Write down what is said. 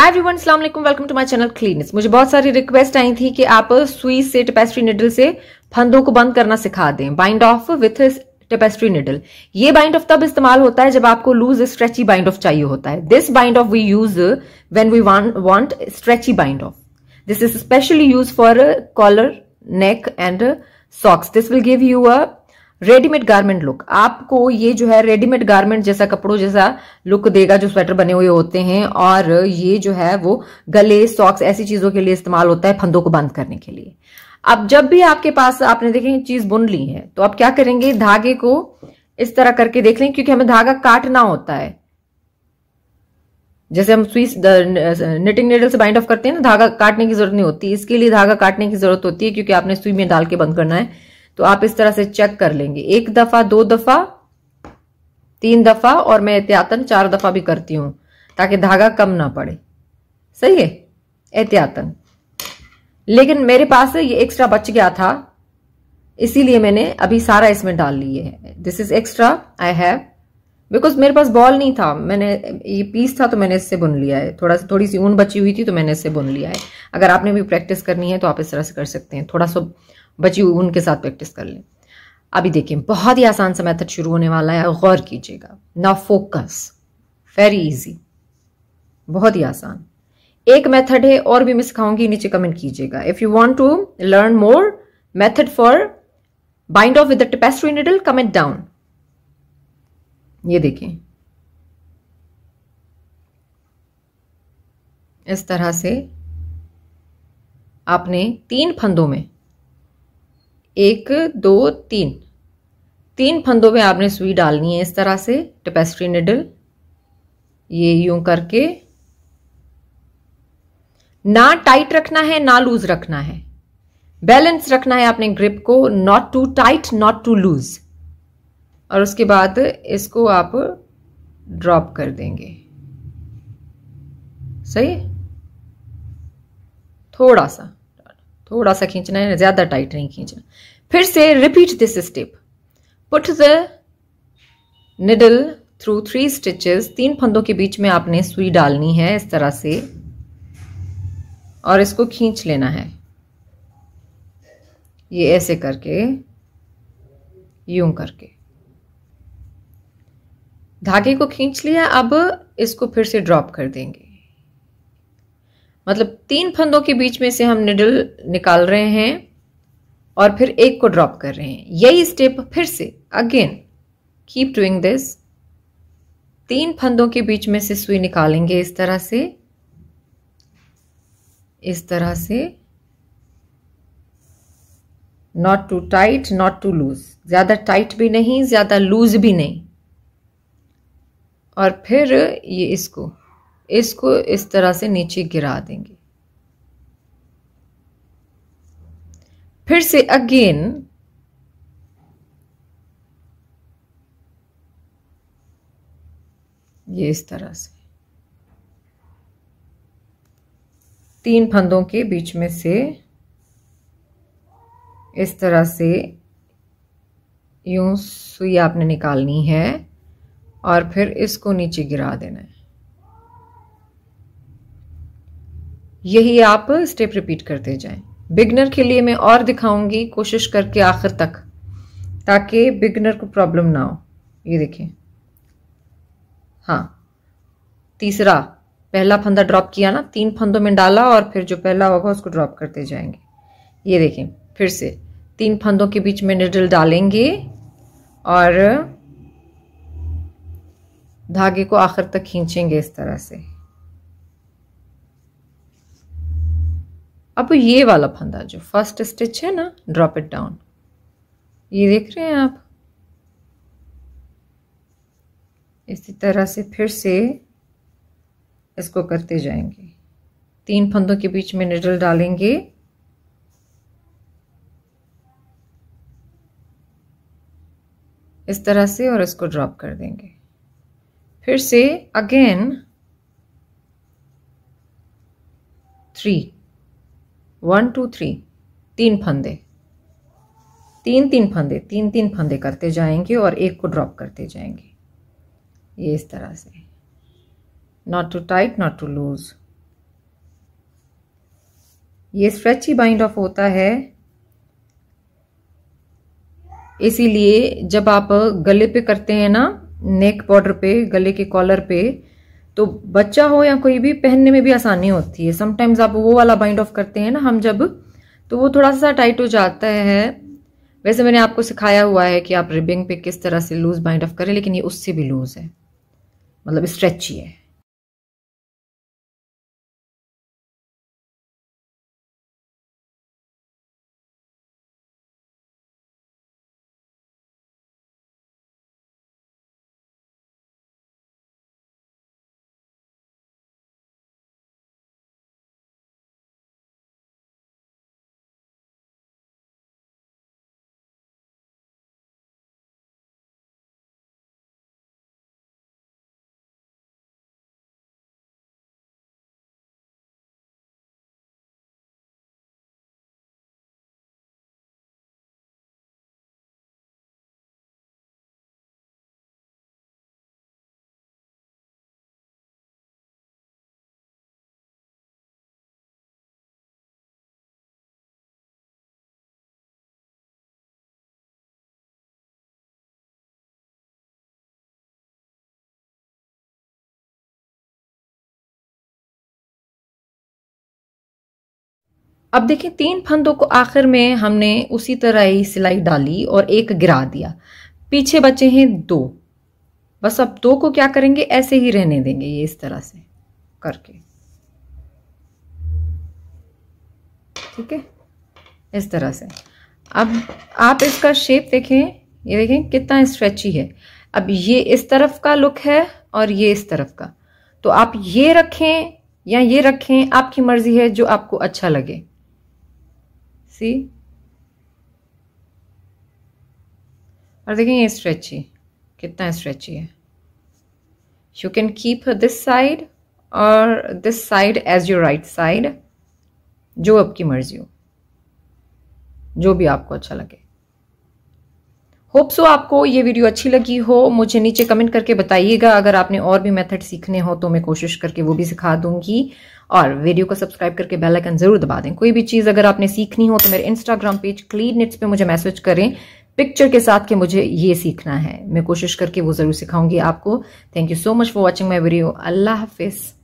high everyone वालेकुम welcome to my channel क्लीनिस मुझे बहुत सारी रिक्वेस्ट आई थी कि आप सुई से टेपेस्ट्री निडल से फंदों को बंद करना सिखा दें bind off with tapestry needle ये बाइंड ऑफ तब इस्तेमाल होता है जब आपको लूज स्ट्रेची बाइंड ऑफ चाहिए होता है this bind off we use when we want stretchy bind off this is specially use for collar neck and socks this will give you a readymade garment look आपको ये जो है readymade garment जैसा कपड़ों जैसा लुक देगा जो sweater बने हुए होते हैं और ये जो है वो गले सॉक्स ऐसी चीजों के लिए इस्तेमाल होता है फंदों को बंद करने के लिए अब जब भी आपके पास आपने देखें चीज बुन ली है तो आप क्या करेंगे धागे को इस तरह करके देख लें क्योंकि हमें धागा काटना होता है जैसे हम स्वीस निटिंग नेडल से बाइंड ऑफ करते हैं ना धागा काटने की जरूरत नहीं होती इसके लिए धागा काटने की जरूरत होती है क्योंकि आपने सुई में डाल के बंद करना है तो आप इस तरह से चेक कर लेंगे एक दफा दो दफा तीन दफा और मैं एहतियातन चार दफा भी करती हूं ताकि धागा कम ना पड़े सही है एहतियातन लेकिन मेरे पास ये एक्स्ट्रा बच गया था इसीलिए मैंने अभी सारा इसमें डाल लिए है this is extra I have because मेरे पास बॉल नहीं था मैंने ये पीस था तो मैंने इससे बुन लिया है थोड़ा थोड़ी सी ऊन बची हुई थी तो मैंने इससे बुन लिया है अगर आपने भी प्रैक्टिस करनी है तो आप इस तरह से कर सकते हैं थोड़ा सा बची हुई उनके साथ प्रैक्टिस कर लें अभी देखें बहुत ही आसान सा मेथड शुरू होने वाला है गौर कीजिएगा ना फोकस वेरी इजी बहुत ही आसान एक मेथड है और भी मैं सिखाऊंगी नीचे कमेंट कीजिएगा if you want to learn more method for bind off with tapestry needle comment down ये देखें इस तरह से आपने तीन फंदों में एक दो तीन तीन फंदों में आपने सुई डालनी है इस तरह से टपेस्ट्री निडल ये यूं करके ना टाइट रखना है ना लूज रखना है बैलेंस रखना है आपने ग्रिप को not too tight not too loose और उसके बाद इसको आप ड्रॉप कर देंगे सही थोड़ा सा थोड़ा सा खींचना है ज़्यादा टाइट नहीं खींचना फिर से repeat this step put the needle through three stitches तीन फंदों के बीच में आपने सुई डालनी है इस तरह से और इसको खींच लेना है ये ऐसे करके यूं करके धागे को खींच लिया अब इसको फिर से ड्रॉप कर देंगे मतलब तीन फंदों के बीच में से हम निडल निकाल रहे हैं और फिर एक को ड्रॉप कर रहे हैं यही स्टेप फिर से अगेन कीप डूइंग दिस तीन फंदों के बीच में से सुई निकालेंगे इस तरह से इस तरह से not too tight not too loose ज़्यादा टाइट भी नहीं ज़्यादा लूज भी नहीं और फिर ये इसको इसको इस तरह से नीचे गिरा देंगे फिर से अगेन ये इस तरह से तीन फंदों के बीच में से इस तरह से यूं सुई आपने निकालनी है और फिर इसको नीचे गिरा देना है यही आप स्टेप रिपीट करते जाएं बिगनर के लिए मैं और दिखाऊंगी कोशिश करके आखिर तक ताकि बिगनर को प्रॉब्लम ना हो ये देखें हाँ तीसरा पहला फंदा ड्रॉप किया ना तीन फंदों में डाला और फिर जो पहला होगा उसको ड्रॉप करते जाएंगे ये देखें फिर से तीन फंदों के बीच में निडल डालेंगे और धागे को आखिर तक खींचेंगे इस तरह से अब ये वाला फंदा जो फर्स्ट स्टिच है ना ड्रॉप इट डाउन ये देख रहे हैं आप इसी तरह से फिर से इसको करते जाएंगे तीन फंदों के बीच में निडल डालेंगे इस तरह से और इसको ड्रॉप कर देंगे फिर से again three one two three तीन फंदे तीन तीन फंदे तीन तीन फंदे करते जाएंगे और एक को ड्रॉप करते जाएंगे ये इस तरह से not too tight not too loose ये स्ट्रेच ही बाइंड ऑफ होता है इसीलिए जब आप गले पे करते हैं ना नेक बॉर्डर पे गले के कॉलर पे तो बच्चा हो या कोई भी पहनने में भी आसानी होती है समटाइम्स आप वो वाला बाइंड ऑफ करते हैं ना हम जब तो वो थोड़ा सा टाइट हो जाता है वैसे मैंने आपको सिखाया हुआ है कि आप रिबिंग पे किस तरह से लूज बाइंड ऑफ करें लेकिन ये उससे भी लूज है मतलब स्ट्रेची है अब देखिए तीन फंदों को आखिर में हमने उसी तरह ही सिलाई डाली और एक गिरा दिया पीछे बचे हैं दो बस अब दो को क्या करेंगे ऐसे ही रहने देंगे ये इस तरह से करके ठीक है इस तरह से अब आप इसका शेप देखें ये देखें कितना स्ट्रेची है अब ये इस तरफ का लुक है और ये इस तरफ का तो आप ये रखें या ये रखें आपकी मर्जी है जो आपको अच्छा लगे सी और देखें ये स्ट्रेची कितना स्ट्रेची है you can keep this side और this side as your right side जो आपकी मर्जी हो जो भी आपको अच्छा लगे होप सो आपको ये वीडियो अच्छी लगी हो मुझे नीचे कमेंट करके बताइएगा अगर आपने और भी मेथड सीखने हो तो मैं कोशिश करके वो भी सिखा दूंगी और वीडियो को सब्सक्राइब करके बेल आइकन जरूर दबा दें कोई भी चीज़ अगर आपने सीखनी हो तो मेरे इंस्टाग्राम पेज क्लीन निट्स पे मुझे मैसेज करें पिक्चर के साथ के मुझे ये सीखना है मैं कोशिश करके वो ज़रूर सिखाऊंगी आपको thank you so much for watching my video अल्लाह हाफिज़